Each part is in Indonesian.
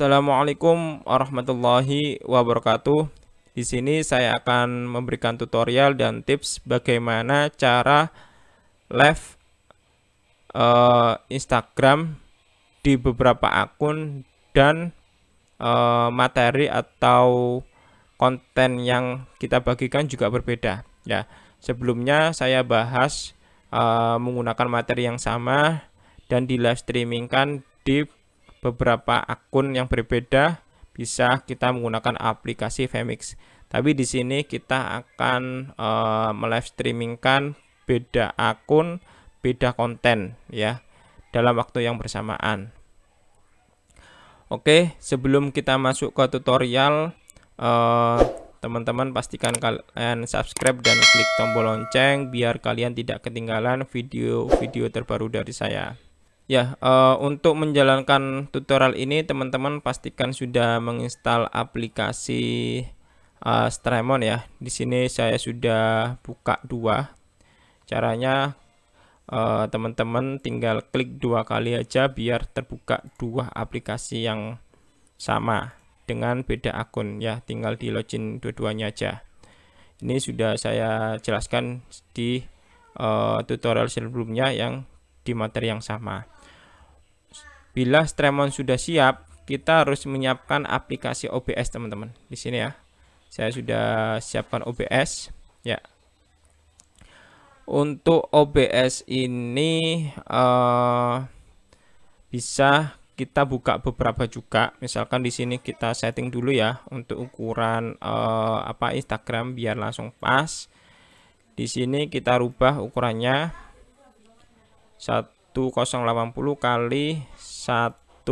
Assalamualaikum warahmatullahi wabarakatuh. Di sini saya akan memberikan tutorial dan tips bagaimana cara live uh, Instagram di beberapa akun dan uh, materi atau konten yang kita bagikan juga berbeda. Ya, sebelumnya saya bahas uh, menggunakan materi yang sama dan di live streamingkan di beberapa akun yang berbeda bisa kita menggunakan aplikasi Vmix. Tapi di sini kita akan e, eh, melive streamingkan beda akun, beda konten ya dalam waktu yang bersamaan. Oke, sebelum kita masuk ke tutorial, eh, teman-teman pastikan kalian subscribe dan klik tombol lonceng biar kalian tidak ketinggalan video-video terbaru dari saya. Ya, uh, untuk menjalankan tutorial ini teman-teman pastikan sudah menginstal aplikasi uh, eh, Stremon ya. Di sini saya sudah buka dua. Caranya eh, teman-teman uh, tinggal klik dua kali aja biar terbuka dua aplikasi yang sama dengan beda akun ya. Tinggal di login dua-duanya aja. Ini sudah saya jelaskan di uh, tutorial sebelumnya yang di materi yang sama. Bila Stremon sudah siap, kita harus menyiapkan aplikasi OBS teman-teman. Di sini ya. Saya sudah siapkan OBS ya. Untuk OBS ini uh, bisa kita buka beberapa juga. Misalkan di sini kita setting dulu ya untuk ukuran uh, apa Instagram biar langsung pas. Di sini kita rubah ukurannya 1 1080 kali 1920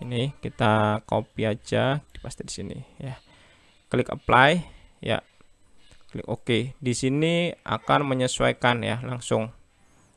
ini kita copy aja pasti di sini ya klik apply ya klik OK di sini akan menyesuaikan ya langsung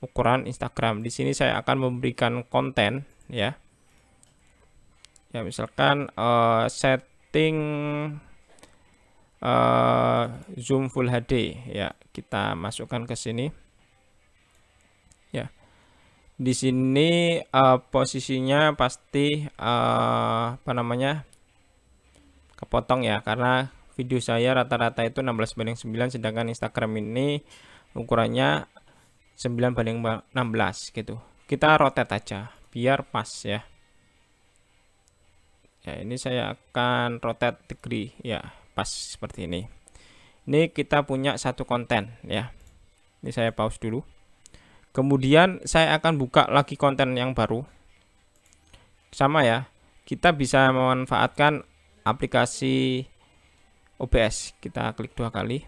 ukuran Instagram di sini saya akan memberikan konten ya ya misalkan uh, setting uh, zoom full HD ya kita masukkan ke sini ya di sini uh, posisinya pasti uh, apa namanya kepotong ya karena video saya rata-rata itu 16 banding 9 sedangkan Instagram ini ukurannya 9 banding 16 gitu kita rotate aja biar pas ya ya ini saya akan rotate degree ya pas seperti ini ini kita punya satu konten ya ini saya pause dulu kemudian saya akan buka lagi konten yang baru sama ya kita bisa memanfaatkan aplikasi OBS kita klik dua kali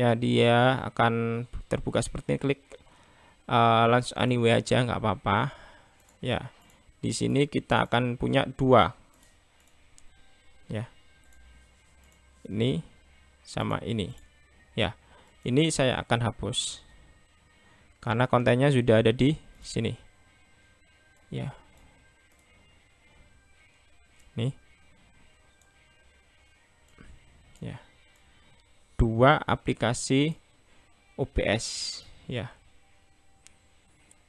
ya dia akan terbuka seperti ini klik uh, launch anyway aja nggak apa-apa ya di sini kita akan punya dua ini sama ini ya ini saya akan hapus karena kontennya sudah ada di sini ya nih ya dua aplikasi OBS ya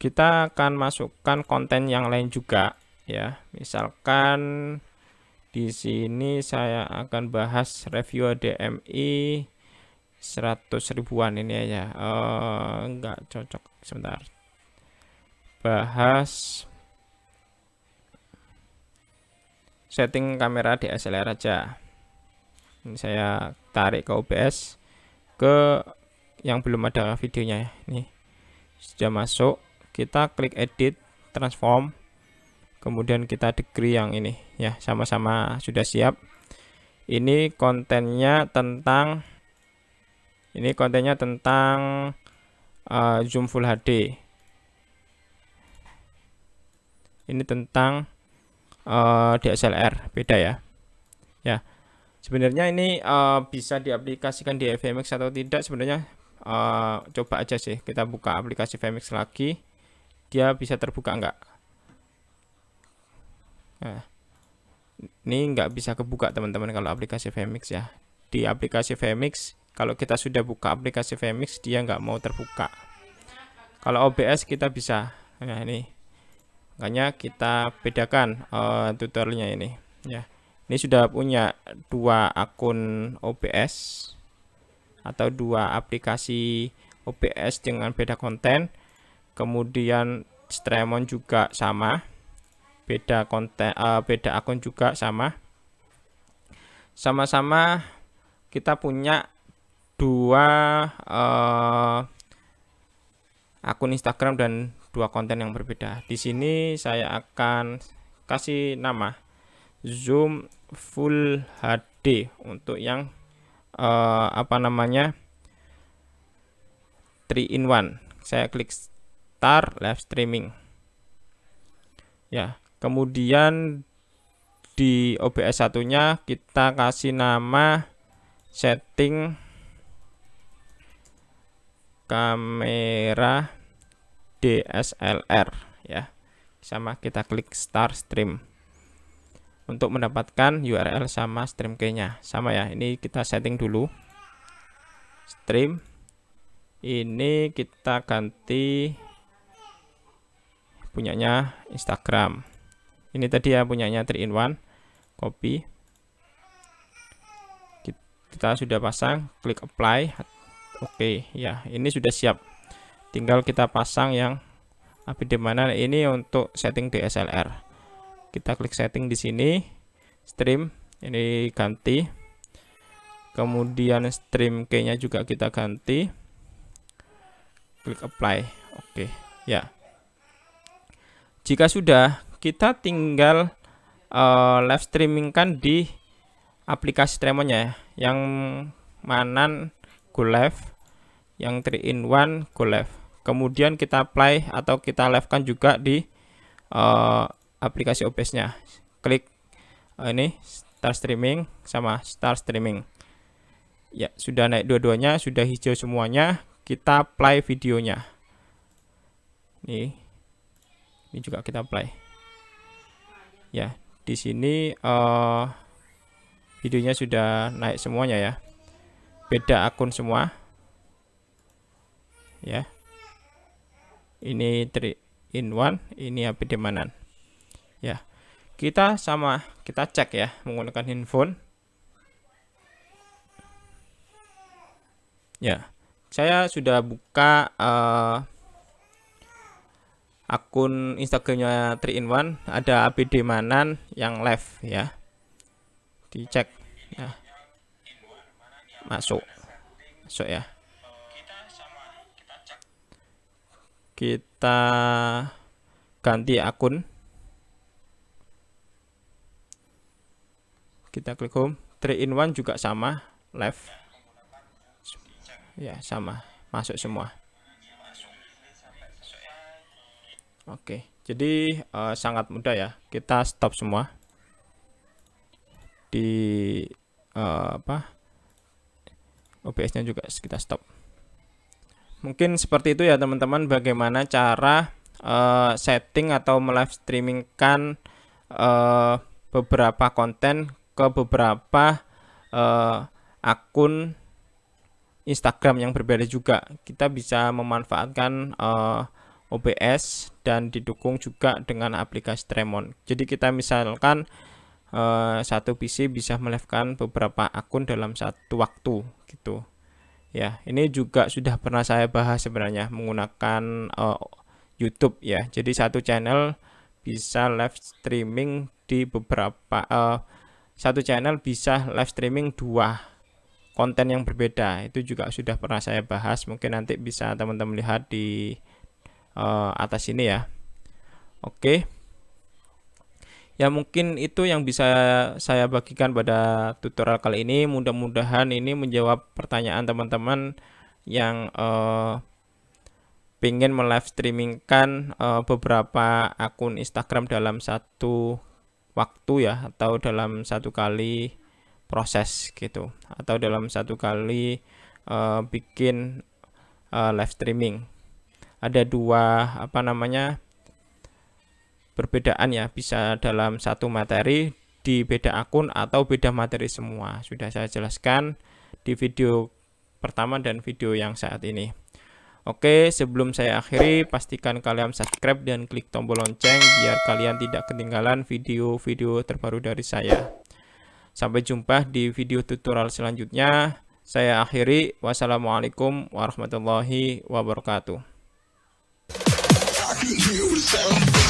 kita akan masukkan konten yang lain juga ya misalkan di sini saya akan bahas review DMI 100 ribuan ini ya, Uh, eh, enggak cocok sebentar. Bahas setting kamera di DSLR aja. Ini saya tarik ke OBS ke yang belum ada videonya ya. Nih. Sudah masuk, kita klik edit, transform kemudian kita degree yang ini ya sama-sama sudah siap ini kontennya tentang ini kontennya tentang uh, zoom full HD ini tentang uh, eh, DSLR beda ya ya sebenarnya ini uh, bisa diaplikasikan di FMX atau tidak sebenarnya uh, coba aja sih kita buka aplikasi FMX lagi dia bisa terbuka enggak Nah, ini nggak bisa kebuka teman-teman kalau aplikasi Vmix ya. Di aplikasi Vmix, kalau kita sudah buka aplikasi Vmix, dia nggak mau terbuka. Kalau OBS kita bisa. Nah ini, makanya kita bedakan uh, tutorialnya ini. Ya, ini sudah punya dua akun OBS atau dua aplikasi OBS dengan beda konten. Kemudian Stremon juga sama beda konten uh, beda akun juga sama sama-sama kita punya dua uh, akun Instagram dan dua konten yang berbeda di sini saya akan kasih nama zoom full HD untuk yang uh, apa namanya 3 in 1 saya klik start live streaming ya kemudian di OBS satunya kita kasih nama setting kamera DSLR ya sama kita klik start stream untuk mendapatkan URL sama stream key nya sama ya ini kita setting dulu stream ini kita ganti punyanya Instagram ini tadi ya punyanya 3 in 1 copy kita sudah pasang klik apply oke okay, ya ini sudah siap tinggal kita pasang yang APD mana ini untuk setting DSLR kita klik setting di sini stream ini ganti kemudian stream key nya juga kita ganti klik apply oke okay, ya jika sudah kita tinggal uh, live streamingkan di aplikasi Tremonya ya. Yang mana Go Live, yang 3 in 1 Go Live. Kemudian kita apply atau kita live-kan juga di uh, aplikasi OBS-nya. Klik uh, ini start streaming sama start streaming. Ya, sudah naik dua-duanya, sudah hijau semuanya. Kita play videonya. Nih. Ini juga kita play ya di sini uh, videonya sudah naik semuanya ya beda akun semua ya ini tri in one ini HP demanan ya kita sama kita cek ya menggunakan handphone ya saya sudah buka uh, akun Instagramnya 3 in 1 ada APD Manan yang live ya dicek ya. masuk masuk ya kita ganti akun kita klik home 3 in 1 juga sama live ya sama masuk semua Oke, jadi uh, sangat mudah ya. Kita stop semua di uh, apa OBS-nya juga kita stop. Mungkin seperti itu ya teman-teman. Bagaimana cara uh, setting atau melive streamingkan uh, beberapa konten ke beberapa uh, akun Instagram yang berbeda juga. Kita bisa memanfaatkan uh, OBS dan didukung juga dengan aplikasi Tremon. Jadi kita misalkan uh, satu PC bisa melevkan beberapa akun dalam satu waktu gitu. Ya, ini juga sudah pernah saya bahas sebenarnya menggunakan uh, YouTube ya. Jadi satu channel bisa live streaming di beberapa uh, satu channel bisa live streaming dua konten yang berbeda. Itu juga sudah pernah saya bahas. Mungkin nanti bisa teman-teman lihat di uh, atas ini ya oke ya mungkin itu yang bisa saya bagikan pada tutorial kali ini mudah-mudahan ini menjawab pertanyaan teman-teman yang uh, eh, pengen melive streamingkan uh, eh, beberapa akun Instagram dalam satu waktu ya atau dalam satu kali proses gitu atau dalam satu kali uh, bikin uh, live streaming ada dua apa namanya perbedaan ya bisa dalam satu materi di beda akun atau beda materi semua sudah saya jelaskan di video pertama dan video yang saat ini Oke sebelum saya akhiri pastikan kalian subscribe dan klik tombol lonceng biar kalian tidak ketinggalan video-video terbaru dari saya Sampai jumpa di video tutorial selanjutnya saya akhiri wassalamualaikum warahmatullahi wabarakatuh you sound